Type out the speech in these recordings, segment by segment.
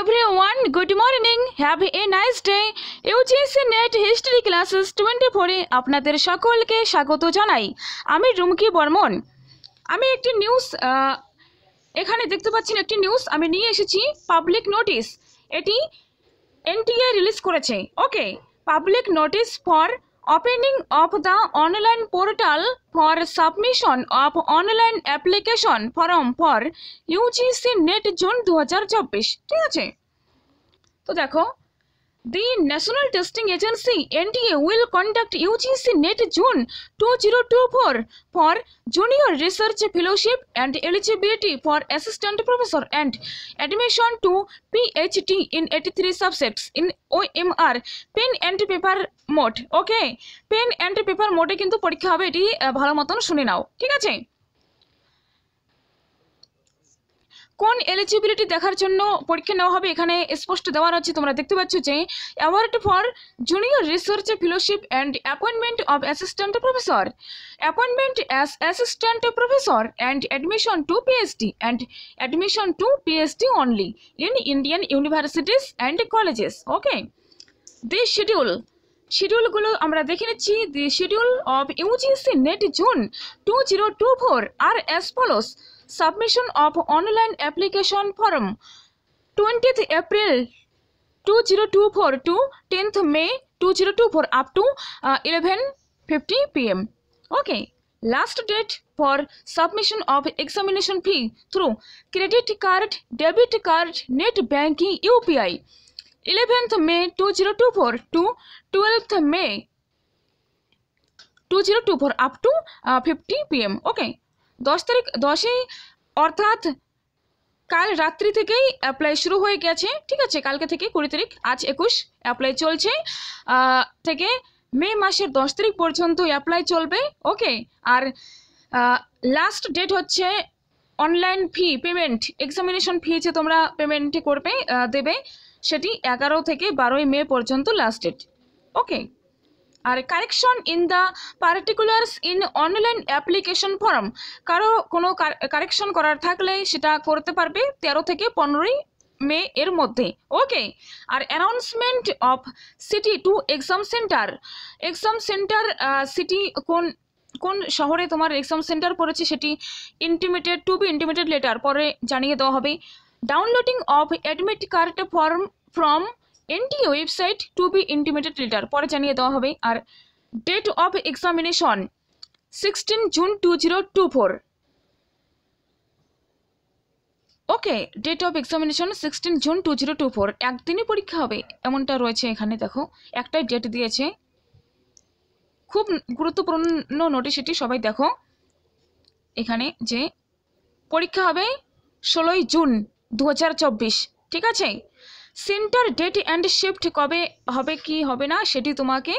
everyone. Good morning have a nice day UGC NET history classes twenty ফোরে আপনাদের সকলকে স্বাগত জানাই আমি রুমকি বর্মন আমি একটি নিউজ এখানে দেখতে পাচ্ছেন একটি নিউজ আমি নিয়ে এসেছি পাবলিক নোটিশ এটি এনটিএ রিলিজ করেছে okay public notice for opening of the online portal for submission of online application form for UGC NET June 2024 ঠিক আছে তো দেখো The National Testing Agency NTA will conduct UGC NET June 2024 for Junior Research Fellowship and eligibility for Assistant Professor and admission to PhD in 83 subjects in OMR pen and paper mode. Okay, pen and paper mode কিন্তু পরীক্ষা হবে এটি ভালো মতন শুনে নাও ঠিক আছে কোন এলিজিবিলিটি দেখার জন্য পরীক্ষা নেওয়া হবে এখানে স্পষ্ট দেওয়া আছে তোমরা দেখতে পাচ্ছ যে award for junior research fellowship and appointment of assistant professor appointment as assistant professor and admission to PhD and admission to PhD only in Indian universities and colleges okay the schedule শিডিউলগুলো আমরা দেখে নিচ্ছি the schedule of UGC NET June two zero two four আর as follows submission of online application form 20th April 2024 to 10th May 2024 up to uh, 11:50 p.m. Okay. Last date for submission of examination fee through credit card, debit card, net banking, UPI. 11th May 2024 to 12th May 2024 up to uh, 50 p.m. Okay. দশ তারিখ দশই অর্থাৎ কাল রাত্রি থেকেই apply শুরু হয়ে গেছে ঠিক আছে কালকে থেকে কুড়ি তারিখ আজ একুশ অ্যাপ্লাই চলছে থেকে মে মাসের দশ তারিখ পর্যন্ত অ্যাপ্লাই চলবে ওকে আর লাস্ট ডেট হচ্ছে online fee payment examination fee যে তোমরা পেমেন্টে করবে দেবে সেটি এগারো থেকে বারোই মে পর্যন্ত লাস্ট ডেট ওকে আর correction in the particulars in online application form কারো কোনো কারেকশন করার থাকলে সেটা করতে পারবে তেরো থেকে পনেরোই মে এর মধ্যে ওকে আর announcement of city to exam centre exam centre city কোন কোন শহরে তোমার এক্সাম সেন্টার পড়েছে সেটি intimated to be intimated later পরে জানিয়ে দেওয়া হবে downloading of admit card form from NTA website to be intimated later পরে জানিয়ে দেওয়া হবে আর date of examination sixteen June two zero two four okay date of examination sixteen June two zero two four একদিনই পরীক্ষা হবে এমনটা রয়েছে এখানে দেখো একটাই ডেট দিয়েছে খুব গুরুত্বপূর্ণ নোটিশ এটি সবাই দেখো এখানে যে পরীক্ষা হবে ষোলোই জুন দু ঠিক আছে সেন্টার ডেট অ্যান্ড শিফট কবে হবে কি হবে না সেটি তোমাকে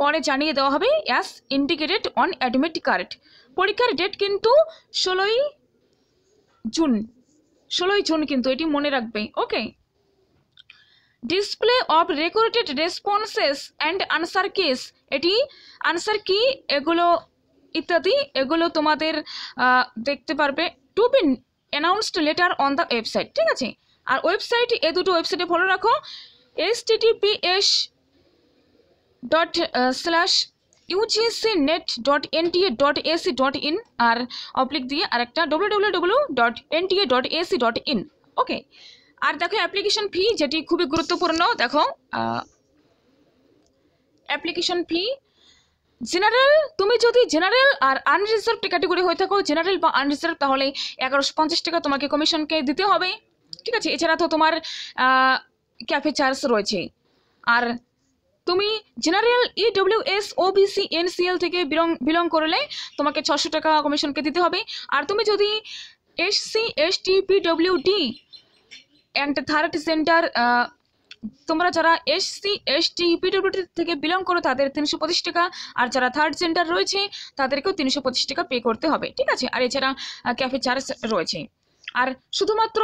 পরে জানিয়ে দেওয়া হবে as indicated on admit card পরীক্ষার ডেট কিন্তু ষোলোই জুন ষোলোই জুন কিন্তু এটি মনে রাখবে okay display of recorded responses and answer keys এটি আনসার কি এগুলো ইত্যাদি এগুলো তোমাদের দেখতে পারবে to be announced later on the website ঠিক আছে আর ওয়েবসাইট এ দুটো ওয়েবসাইটে ফলো রাখো https dot slash UGC NET dot NTA dot AC dot in আর অপ্লিক দিয়ে একটা W W W dot NTA dot AC dot in okay আর দেখো অ্যাপ্লিকেশন ফি যেটি খুবই গুরুত্বপূর্ণ দেখো অ্যাপ্লিকেশন ফি জেনারেল তুমি যদি জেনারেল আর আনরিজার্ভড ক্যাটাগরি হয়ে থাকো জেনারেল বা আনরিজার্ভ তাহলে এগারোশো পঞ্চাশ টাকা তোমাকে কমিশনকে দিতে হবে ঠিক আছে এছাড়া তো তোমার ক্যাফে চার্জ রয়েছে আর তুমি general EW S C NCL থেকে বিলং বিলং করলে তোমাকে ছশো টাকা কমিশনকে দিতে হবে আর তুমি যদি S C S T PW D and third centre তোমরা যারা S C S T PWD থেকে বিলং করো তাদের তিনশো পঁচিশ টাকা আর যারা থার্ড সেন্টার রয়েছে তাদেরকেও তিনশো পঁচিশ টাকা পে করতে হবে ঠিক আছে আর এছাড়া ক্যাফে চার্জ রয়েছে আর শুধুমাত্র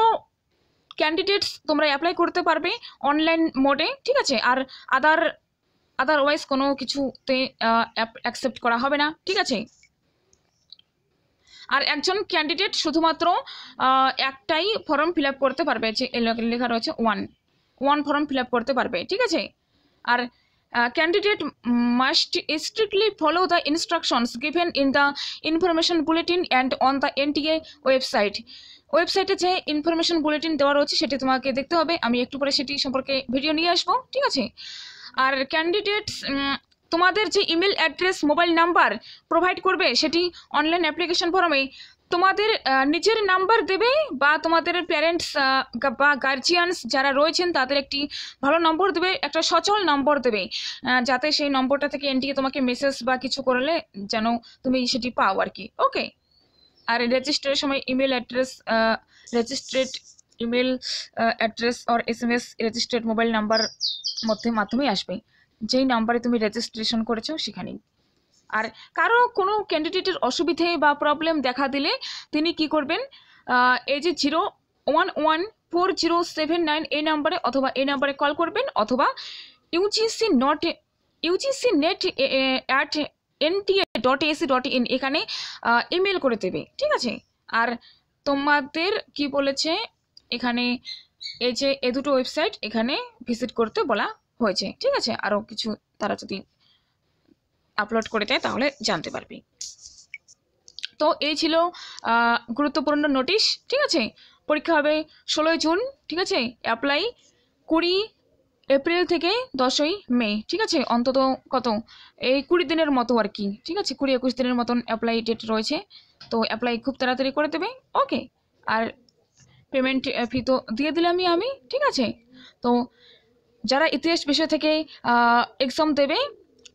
ক্যান্ডিডেটস তোমরা অ্যাপ্লাই করতে পারবে অনলাইন মোডে ঠিক আছে আর আদার আদারওয়াইজ কোনো কিছুতে অ্যাকসেপ্ট করা হবে না ঠিক আছে আর একজন ক্যান্ডিডেট শুধুমাত্র একটাই ফর্ম ফিল করতে পারবে যে লেখা রয়েছে ওয়ান ওয়ান ফর্ম ফিল করতে পারবে ঠিক আছে আর candidate must strictly follow the instructions given in the information bulletin and on the NTA website ওয়েবসাইটে যে ইনফরমেশন বুলেটিন দেওয়া রয়েছে সেটি তোমাকে দেখতে হবে আমি একটু পরে সেটি সম্পর্কে ভিডিও নিয়ে আসবো ঠিক আছে আর ক্যান্ডিডেটস তোমাদের যে email address mobile number provide করবে সেটি অনলাইন অ্যাপ্লিকেশন ফর্মে তোমাদের নিজের নাম্বার দেবে বা তোমাদের প্যারেন্টস বা গার্জিয়ানস যারা রয়েছেন তাদের একটি ভালো নম্বর দেবে একটা সচল নম্বর দেবে যাতে সেই নম্বরটা থেকে এনটিকে তোমাকে মেসেজ বা কিছু করলে যেন তুমি সেটি পাও আর কি ওকে আর রেজিস্টারের সময় email address registered email address or S M S registered mobile number মধ্যে মাধ্যমেই আসবে যেই নাম্বারে তুমি রেজিস্ট্রেশন করেছো সেখানেই আর কারো কোনো ক্যান্ডিডেটের অসুবিধে বা প্রবলেম দেখা দিলে তিনি কি করবেন এই যে zero one one four zero seven nine এই নাম্বারে অথবা এই নাম্বারে কল করবেন অথবা UGC not UGC NET at NTA dot AC dot in এখানে ইমেল করে দেবে ঠিক আছে আর তোমাদের কি বলেছে এখানে এই যে এ দুটো ওয়েবসাইট এখানে ভিজিট করতে বলা হয়েছে ঠিক আছে আরও কিছু তারা যদি আপলোড করে দেয় তাহলে জানতে পারবি তো এই ছিল গুরুত্বপূর্ণ নোটিশ ঠিক আছে পরীক্ষা হবে ষোলোই জুন ঠিক আছে অ্যাপ্লাই কুড়ি এপ্রিল থেকে দশই মে ঠিক আছে অন্তত কত এই কুড়ি দিনের মতো আর কি ঠিক আছে কুড়ি একুশ দিনের মতন অ্যাপ্লাই ডেট রয়েছে তো অ্যাপ্লাই খুব তাড়াতাড়ি করে দেবে ওকে আর পেমেন্ট ফি তো দিয়ে দিলামই আমি ঠিক আছে তো যারা ইতিহাস বিষয় থেকে এক্সাম দেবে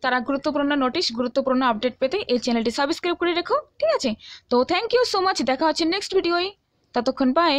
তারা গুরুত্বপূর্ণ নোটিশ গুরুত্বপূর্ণ আপডেট পেতে এই চ্যানেলটি সাবস্ক্রাইব করে রেখো ঠিক আছে তো থ্যাংক ইউ সো মাচ দেখা হচ্ছে নেক্সট ভিডিওয় ততক্ষণ বাই